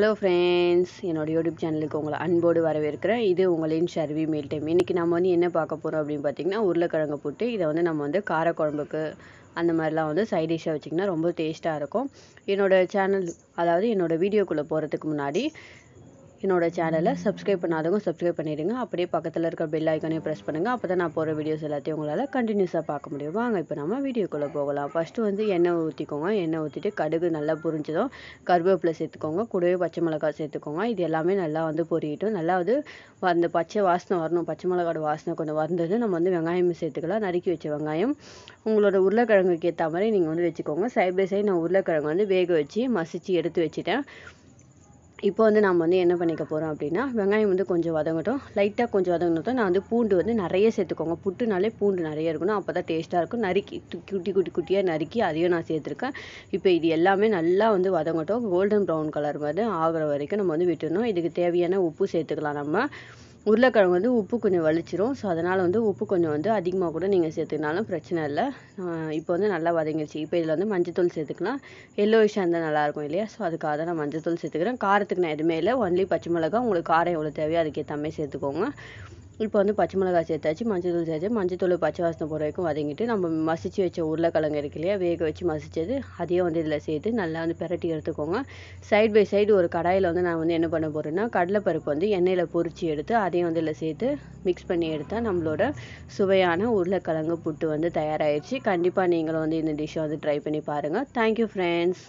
hello friends என்னோடய YouTube சேனலுக்கு உங்களை அன்போடு வரவேற்கிறேன் இது உங்களின் ஷர்வி மீல் டைம் இன்றைக்கி நம்ம வந்து என்ன பார்க்க போகிறோம் அப்படின்னு பார்த்தீங்கன்னா உருளைக்கிழங்கு போட்டு இதை வந்து நம்ம வந்து காரக்குழம்புக்கு அந்த மாதிரிலாம் வந்து சைட் டிஷ்ஷாக வச்சிங்கன்னா ரொம்ப டேஸ்ட்டாக இருக்கும் என்னோடய சேனல் அதாவது என்னோடய வீடியோக்குள்ளே போகிறதுக்கு முன்னாடி என்னோடய சேனலை சப்ஸ்கிரைப் பண்ணாதவங்க சப்ஸ்கிரைப் பண்ணிடுங்க அப்படியே பக்கத்தில் இருக்க பெல் ஐக்கானே ப்ரெஸ் பண்ணுங்கள் அப்போ தான் நான் போகிற வீடியோஸ் எல்லாத்தையும் உங்களால் கண்டினியூஸாக பார்க்க முடியும் வாங்க இப்போ நம்ம வீடியோக்குள்ளே போகலாம் ஃபஸ்ட்டு வந்து எண்ணெய் ஊற்றிக்கோங்க எண்ணெய் ஊற்றிட்டு கடுகு நல்லா புரிஞ்சதும் கருவேப்பிலை சேர்த்துக்கோங்க கூடவே பச்சை மிளகாய் சேர்த்துக்கோங்க இது எல்லாமே நல்லா வந்து பொரியட்டும் நல்லா வந்து அந்த பச்சை வாசனை வரணும் பச்சை மிளகாடு வாசனை கொஞ்சம் வந்தது நம்ம வந்து வெங்காயம் சேர்த்துக்கலாம் நறுக்கி வச்ச வெங்காயம் உங்களோட உருளைக்கிழங்குக்கு ஏற்ற மாதிரி நீங்கள் வந்து வச்சுக்கோங்க சைட் பை சைட் நான் உருளைக்கிழங்கு வந்து வேக வச்சு மசித்து எடுத்து வச்சுட்டேன் இப்போ வந்து நம்ம வந்து என்ன பண்ணிக்க போகிறோம் அப்படின்னா வெங்காயம் வந்து கொஞ்சம் வதங்கட்டும் லைட்டாக கொஞ்சம் தான் நான் வந்து பூண்டு வந்து நிறைய சேர்த்துக்கோங்க புட்டுனாலே பூண்டு நிறைய இருக்கணும் அப்போ தான் டேஸ்ட்டாக இருக்கும் நறுக்கி குட்டி குட்டி குட்டியாக நறுக்கி அதையும் நான் சேர்த்துருக்கேன் இப்போ இது எல்லாமே நல்லா வந்து வதங்கட்டும் கோல்டன் ப்ரௌன் கலர் வந்து ஆகிற வரைக்கும் நம்ம வந்து விட்டுடணும் இதுக்கு தேவையான உப்பு சேர்த்துக்கலாம் நம்ம உருளைக்கிழங்கு வந்து உப்பு கொஞ்சம் வலிச்சிரும் ஸோ அதனால் வந்து உப்பு கொஞ்சம் வந்து அதிகமாக கூட நீங்கள் சேர்த்துக்கினாலும் பிரச்சனை இல்லை இப்போ வந்து நல்லா வதங்கிடுச்சு இப்போ இதில் வந்து மஞ்சத்தூள் சேர்த்துக்கலாம் விஷயம் இருந்தால் நல்லாயிருக்கும் இல்லையா ஸோ அதுக்காக தான் நான் மஞ்சத்தூள் சேர்த்துக்கிறேன் காரத்துக்கு நான் எதுவுமே இல்லை ஒன்லி பச்சை மிளகா உங்களுக்கு காரம் எவ்வளோ தேவையோ அதுக்கேற்ற மாதிரி சேர்த்துக்கோங்க இப்போ வந்து பச்சை மிளகா சேர்த்தாச்சு தூள் சேர்த்து மஞ்சத்தூள் பச்சை வாசனை போகிற வரைக்கும் வதங்கிட்டு நம்ம மசிச்சு வச்ச உருளைக்கிழங்கு இருக்கு இல்லையா வேக வச்சு மசிச்சது அதையும் வந்து இதில் சேர்த்து நல்லா வந்து பெரட்டி எடுத்துக்கோங்க சைட் பை சைடு ஒரு கடாயில் வந்து நான் வந்து என்ன பண்ண போகிறேன்னா கடலைப்பருப்பு வந்து எண்ணெயில் பொறிச்சு எடுத்து அதையும் வந்து இதில் சேர்த்து மிக்ஸ் பண்ணி எடுத்தால் நம்மளோட சுவையான உருளைக்கிழங்கு புட்டு வந்து தயாராகிடுச்சு கண்டிப்பாக நீங்களும் வந்து இந்த டிஷ்ஷை வந்து ட்ரை பண்ணி பாருங்கள் தேங்க்யூ ஃப்ரெண்ட்ஸ்